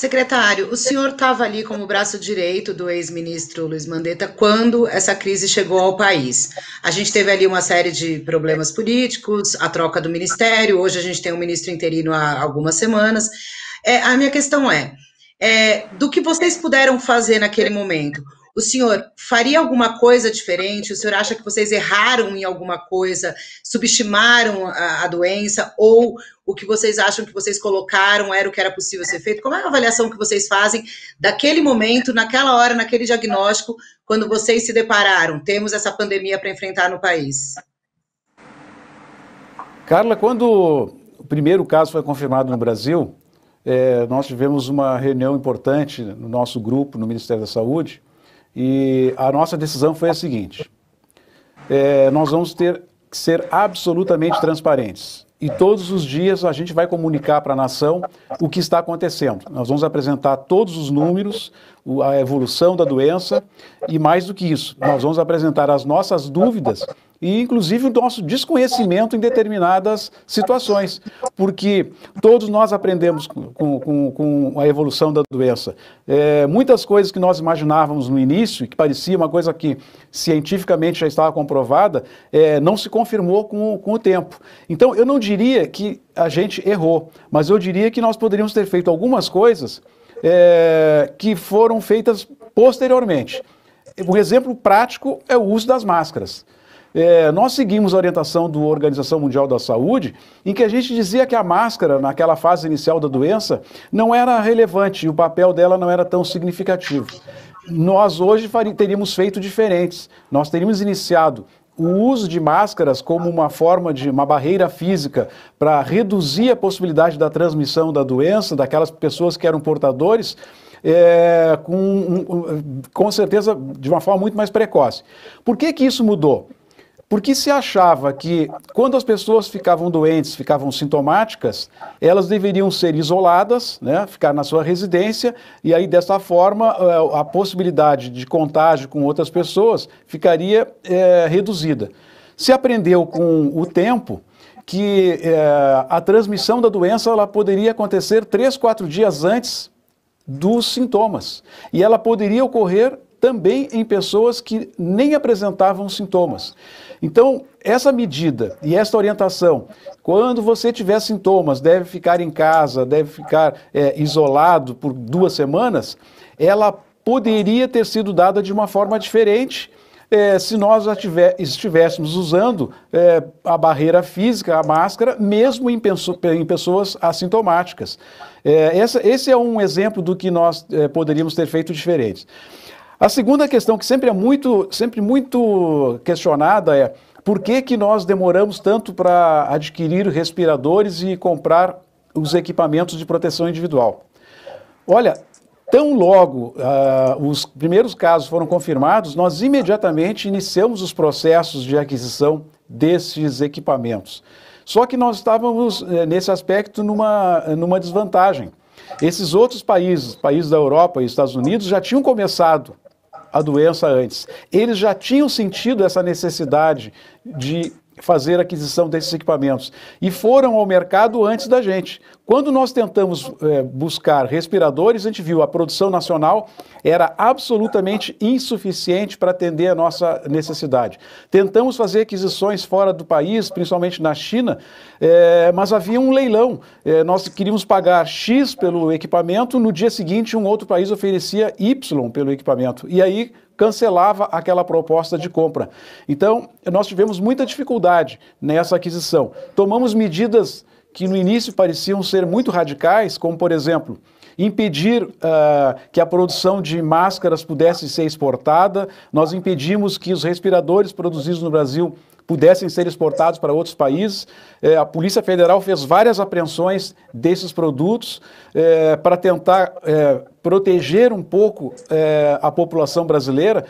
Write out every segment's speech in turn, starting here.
Secretário, o senhor estava ali como braço direito do ex-ministro Luiz Mandetta quando essa crise chegou ao país. A gente teve ali uma série de problemas políticos, a troca do ministério, hoje a gente tem um ministro interino há algumas semanas. É, a minha questão é, é do que vocês puderam fazer naquele momento? o senhor faria alguma coisa diferente? O senhor acha que vocês erraram em alguma coisa, subestimaram a, a doença, ou o que vocês acham que vocês colocaram era o que era possível ser feito? Qual é a avaliação que vocês fazem daquele momento, naquela hora, naquele diagnóstico, quando vocês se depararam? Temos essa pandemia para enfrentar no país. Carla, quando o primeiro caso foi confirmado no Brasil, é, nós tivemos uma reunião importante no nosso grupo, no Ministério da Saúde, e a nossa decisão foi a seguinte: é, nós vamos ter que ser absolutamente transparentes. E todos os dias a gente vai comunicar para a nação o que está acontecendo. Nós vamos apresentar todos os números, a evolução da doença e mais do que isso, nós vamos apresentar as nossas dúvidas e inclusive o nosso desconhecimento em determinadas situações, porque todos nós aprendemos com, com, com a evolução da doença. É, muitas coisas que nós imaginávamos no início, que parecia uma coisa que cientificamente já estava comprovada, é, não se confirmou com, com o tempo. Então, eu não diria que a gente errou, mas eu diria que nós poderíamos ter feito algumas coisas é, que foram feitas posteriormente. Um exemplo prático é o uso das máscaras é, nós seguimos a orientação da Organização Mundial da Saúde, em que a gente dizia que a máscara, naquela fase inicial da doença, não era relevante, o papel dela não era tão significativo. Nós hoje teríamos feito diferentes. Nós teríamos iniciado o uso de máscaras como uma forma de uma barreira física para reduzir a possibilidade da transmissão da doença daquelas pessoas que eram portadores. É, com, com certeza de uma forma muito mais precoce. Por que, que isso mudou? porque se achava que quando as pessoas ficavam doentes, ficavam sintomáticas, elas deveriam ser isoladas, né, ficar na sua residência, e aí dessa forma eh, a possibilidade de contágio com outras pessoas ficaria é, reduzida. Se aprendeu com o tempo que é, a transmissão da doença ela poderia acontecer três, quatro dias antes dos sintomas, e ela poderia ocorrer também em pessoas que nem apresentavam sintomas. Então, essa medida e essa orientação, quando você tiver sintomas, deve ficar em casa, deve ficar é, isolado por duas semanas, ela poderia ter sido dada de uma forma diferente. É, se nós tiver, estivéssemos usando é, a barreira física, a máscara, mesmo em, em pessoas assintomáticas. É, essa, esse é um exemplo do que nós é, poderíamos ter feito diferente. A segunda questão que sempre é muito, sempre muito questionada é por que, que nós demoramos tanto para adquirir respiradores e comprar os equipamentos de proteção individual? Olha, tão logo uh, os primeiros casos foram confirmados, nós imediatamente iniciamos os processos de aquisição desses equipamentos. Só que nós estávamos, eh, nesse aspecto, numa, numa desvantagem. Esses outros países, países da Europa e Estados Unidos, já tinham começado a doença antes. Eles já tinham sentido essa necessidade de fazer aquisição desses equipamentos e foram ao mercado antes da gente. Quando nós tentamos é, buscar respiradores, a gente viu a produção nacional era absolutamente insuficiente para atender a nossa necessidade. Tentamos fazer aquisições fora do país, principalmente na China, é, mas havia um leilão. É, nós queríamos pagar X pelo equipamento, no dia seguinte um outro país oferecia Y pelo equipamento. E aí cancelava aquela proposta de compra. Então, nós tivemos muita dificuldade nessa aquisição. Tomamos medidas que no início pareciam ser muito radicais, como, por exemplo, impedir uh, que a produção de máscaras pudesse ser exportada, nós impedimos que os respiradores produzidos no Brasil pudessem ser exportados para outros países. É, a Polícia Federal fez várias apreensões desses produtos é, para tentar é, proteger um pouco é, a população brasileira,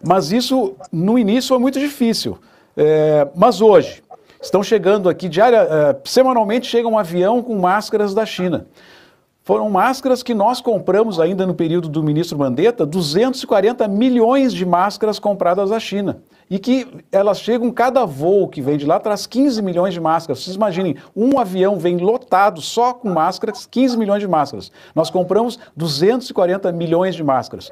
mas isso no início foi muito difícil. É, mas hoje, estão chegando aqui diária, é, semanalmente chega um avião com máscaras da China. Foram máscaras que nós compramos ainda no período do ministro Mandetta, 240 milhões de máscaras compradas da China e que elas chegam, cada voo que vem de lá traz 15 milhões de máscaras. Vocês imaginem, um avião vem lotado só com máscaras, 15 milhões de máscaras. Nós compramos 240 milhões de máscaras.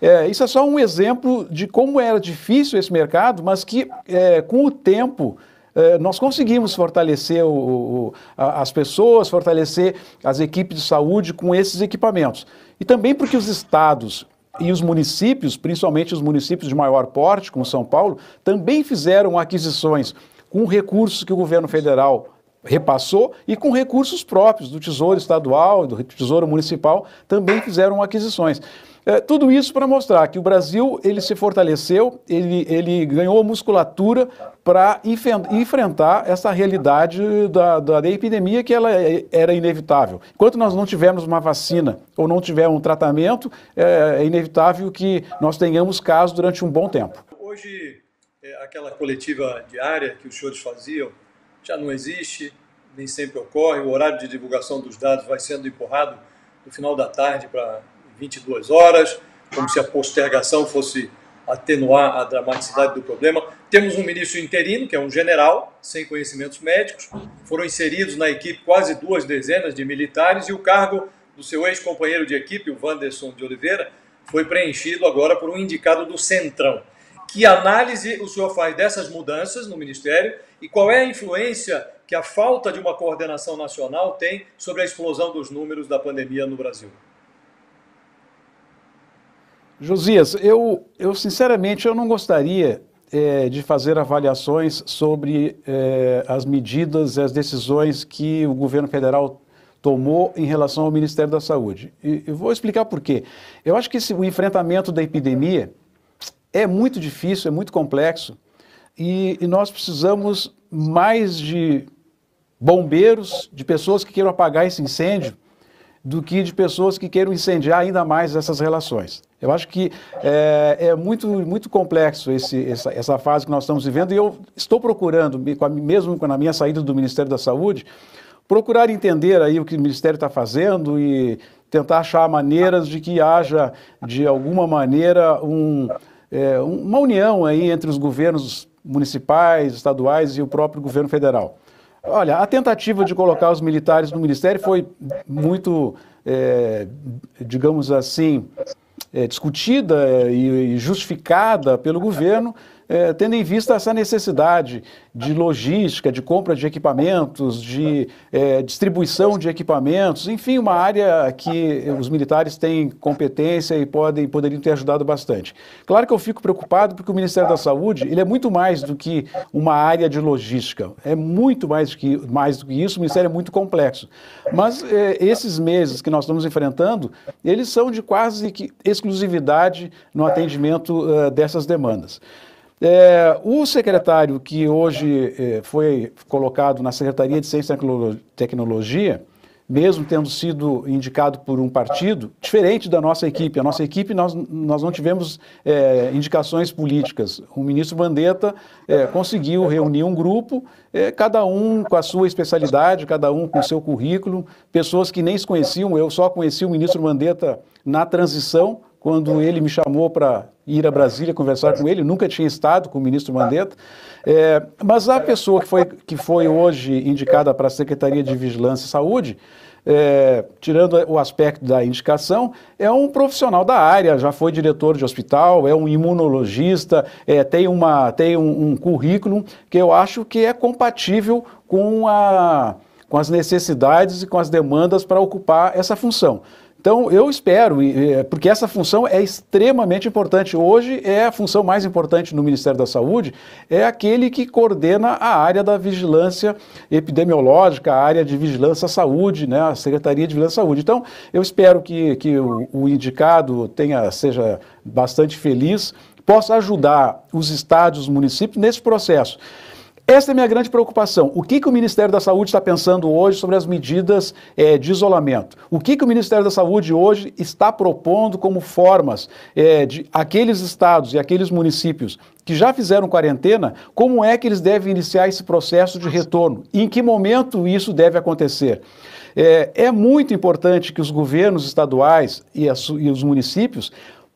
É, isso é só um exemplo de como era difícil esse mercado, mas que é, com o tempo é, nós conseguimos fortalecer o, o, as pessoas, fortalecer as equipes de saúde com esses equipamentos. E também porque os estados e os municípios, principalmente os municípios de maior porte, como São Paulo, também fizeram aquisições com recursos que o governo federal repassou e com recursos próprios do Tesouro Estadual, e do Tesouro Municipal, também fizeram aquisições. É, tudo isso para mostrar que o Brasil ele se fortaleceu, ele, ele ganhou musculatura para enfrentar essa realidade da, da, da, epidemia que ela é, era inevitável. Enquanto nós não tivermos uma vacina ou não tivermos um tratamento, é, é inevitável que nós tenhamos casos durante um bom tempo. Hoje, é, aquela coletiva diária que os senhores faziam já não existe, nem sempre ocorre, o horário de divulgação dos dados vai sendo empurrado no final da tarde para 22 horas, como se a postergação fosse atenuar a dramaticidade do problema. Temos um ministro interino, que é um general, sem conhecimentos médicos. Foram inseridos na equipe quase duas dezenas de militares e o cargo do seu ex-companheiro de equipe, o Wanderson de Oliveira, foi preenchido agora por um indicado do Centrão. Que análise o senhor faz dessas mudanças no Ministério e qual é a influência que a falta de uma coordenação nacional tem sobre a explosão dos números da pandemia no Brasil? Josias, eu, eu sinceramente eu não gostaria é, de fazer avaliações sobre é, as medidas e as decisões que o governo federal tomou em relação ao Ministério da Saúde. E eu vou explicar por quê. Eu acho que esse, o enfrentamento da epidemia é muito difícil, é muito complexo, e, e nós precisamos mais de bombeiros, de pessoas que queiram apagar esse incêndio, do que de pessoas que queiram incendiar ainda mais essas relações. Eu acho que é, é muito, muito complexo esse, essa, essa, fase que nós estamos vivendo e eu estou procurando, mesmo na minha saída do Ministério da Saúde, procurar entender aí o que o Ministério está fazendo e tentar achar maneiras de que haja, de alguma maneira, um, é, uma união aí entre os governos municipais, estaduais e o próprio governo federal. Olha, a tentativa de colocar os militares no Ministério foi muito, é, digamos assim, é, discutida é, e, e justificada pelo governo é, tendo em vista essa necessidade de logística, de compra de equipamentos, de é, distribuição de equipamentos, enfim, uma área que os militares têm competência e podem, poderiam ter ajudado bastante. Claro que eu fico preocupado porque o Ministério da Saúde ele é muito mais do que uma área de logística, é muito mais, que, mais do que isso, o Ministério é muito complexo. Mas é, esses meses que nós estamos enfrentando, eles são de quase que exclusividade no atendimento uh, dessas demandas. É, o secretário que hoje é, foi colocado na Secretaria de Ciência e Tecnologia, mesmo tendo sido indicado por um partido, diferente da nossa equipe. A nossa equipe, nós, nós não tivemos é, indicações políticas. O ministro Bandetta é, conseguiu reunir um grupo, é, cada um com a sua especialidade, cada um com o seu currículo, pessoas que nem se conheciam. Eu só conheci o ministro Bandetta na transição, quando ele me chamou para ir a Brasília conversar com ele, nunca tinha estado com o ministro Mandetta, é, mas a pessoa que foi, que foi hoje indicada para a Secretaria de Vigilância e Saúde, é, tirando o aspecto da indicação, é um profissional da área, já foi diretor de hospital, é um imunologista, é, tem, uma, tem um, um currículo que eu acho que é compatível com, a, com as necessidades e com as demandas para ocupar essa função. Então, eu espero, é, porque essa função é extremamente importante. Hoje, é a função mais importante no Ministério da Saúde, é aquele que coordena a área da vigilância epidemiológica, a área de vigilância à saúde, né, a Secretaria de Vigilância à Saúde. Então, eu espero que, que o, o indicado tenha, seja bastante feliz, possa ajudar os estados, os municípios nesse processo. Esta é a minha grande preocupação. O que, que o Ministério da Saúde está pensando hoje sobre as medidas é, de isolamento? O que, que o Ministério da Saúde hoje está propondo como formas é, de aqueles estados e aqueles municípios que já fizeram quarentena, como é que eles devem iniciar esse processo de retorno? E em que momento isso deve acontecer? É, é muito importante que os governos estaduais e, as, e os municípios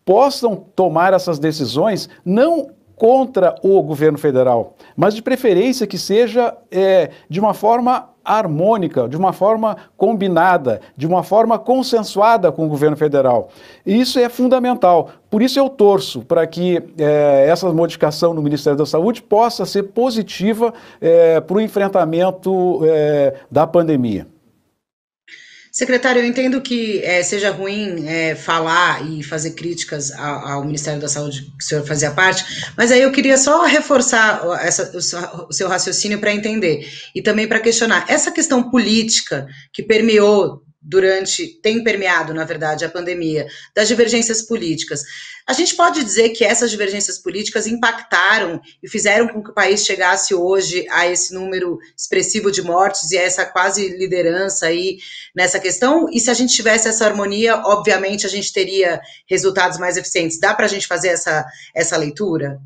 possam tomar essas decisões não contra o governo federal, mas de preferência que seja é, de uma forma harmônica, de uma forma combinada, de uma forma consensuada com o governo federal. E isso é fundamental. Por isso eu torço para que é, essa modificação no Ministério da Saúde possa ser positiva é, para o enfrentamento é, da pandemia. Secretário, eu entendo que é, seja ruim é, falar e fazer críticas ao, ao, Ministério da Saúde que o senhor fazia parte, mas aí eu queria só reforçar essa, o, seu, o, seu, raciocínio para entender e também para questionar essa questão política que permeou durante, tem permeado, na verdade, a pandemia, das divergências políticas. A gente pode dizer que essas divergências políticas impactaram e fizeram com que o país chegasse hoje a esse número expressivo de mortes e a essa quase liderança aí nessa questão? E se a gente tivesse essa harmonia, obviamente a gente teria resultados mais eficientes. Dá para a gente fazer essa, essa leitura?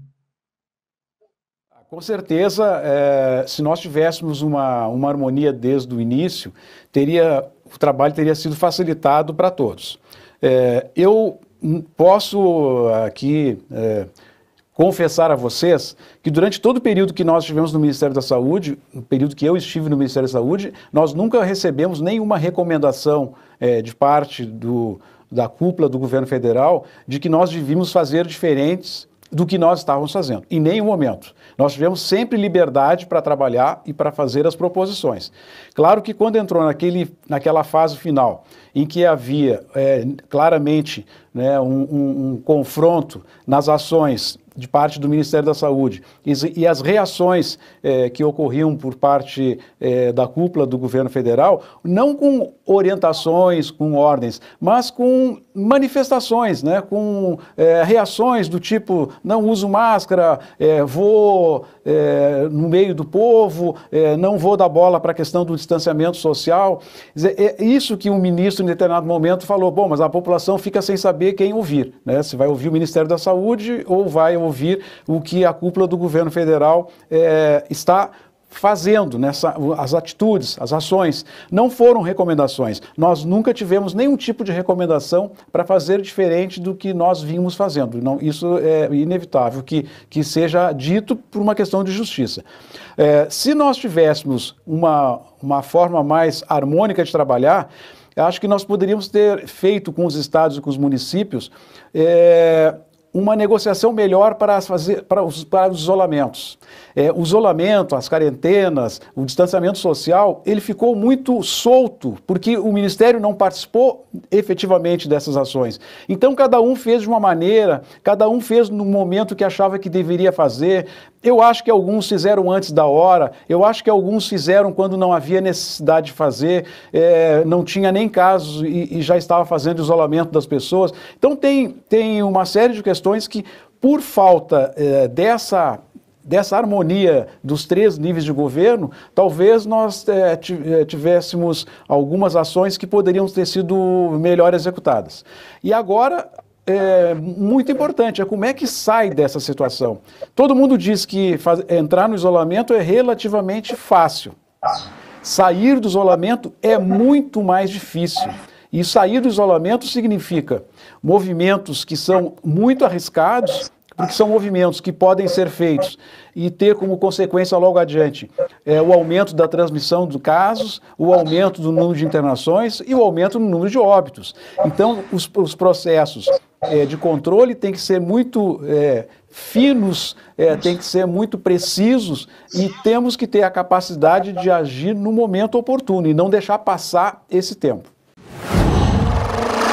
Com certeza, eh, se nós tivéssemos uma, uma harmonia desde o início, teria o trabalho teria sido facilitado para todos. É, eu posso aqui é, confessar a vocês que durante todo o período que nós estivemos no Ministério da Saúde, no período que eu estive no Ministério da Saúde, nós nunca recebemos nenhuma recomendação é, de parte do, da cúpula do governo federal de que nós devíamos fazer diferentes do que nós estávamos fazendo, em nenhum momento. Nós tivemos sempre liberdade para trabalhar e para fazer as proposições. Claro que quando entrou naquele, naquela fase final, em que havia é, claramente né, um, um, um confronto nas ações de parte do Ministério da Saúde e, e as reações eh, que ocorriam por parte eh, da cúpula do governo federal, não com orientações, com ordens, mas com manifestações, né, com eh, reações do tipo não uso máscara, eh, vou eh, no meio do povo, eh, não vou dar bola para a questão do distanciamento social. Dizer, é, é isso que um ministro em determinado momento falou, bom, mas a população fica sem saber quem ouvir, né, se vai ouvir o Ministério da Saúde ou vai ouvir ouvir o que a cúpula do governo federal é, está fazendo, nessa, as atitudes, as ações, não foram recomendações. Nós nunca tivemos nenhum tipo de recomendação para fazer diferente do que nós vimos fazendo. Não, isso é inevitável que, que seja dito por uma questão de justiça. É, se nós tivéssemos uma, uma forma mais harmônica de trabalhar, acho que nós poderíamos ter feito com os estados e com os municípios. É, uma negociação melhor para, fazer, para, os, para os isolamentos. É, o isolamento, as quarentenas, o distanciamento social, ele ficou muito solto, porque o Ministério não participou efetivamente dessas ações. Então, cada um fez de uma maneira, cada um fez no momento que achava que deveria fazer. Eu acho que alguns fizeram antes da hora, eu acho que alguns fizeram quando não havia necessidade de fazer, é, não tinha nem casos e, e já estava fazendo isolamento das pessoas. Então, tem, tem uma série de questões que, por falta é, dessa dessa harmonia dos três níveis de governo, talvez nós é, é tivéssemos algumas ações que poderiam ter sido melhor executadas. E agora é, muito importante é como é que sai dessa situação. Todo mundo diz que faz, entrar no isolamento é relativamente fácil. Sair do isolamento é muito mais difícil. E sair do isolamento significa movimentos que são muito arriscados, porque são movimentos que podem ser feitos e ter como consequência logo adiante é, o aumento da transmissão de casos, o aumento do número de internações e o aumento no número de óbitos. Então, os, os processos é, de controle tem que ser muito é, finos, é, que ser muito precisos e temos que ter a capacidade de agir no momento oportuno e não deixar passar esse tempo.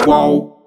Qual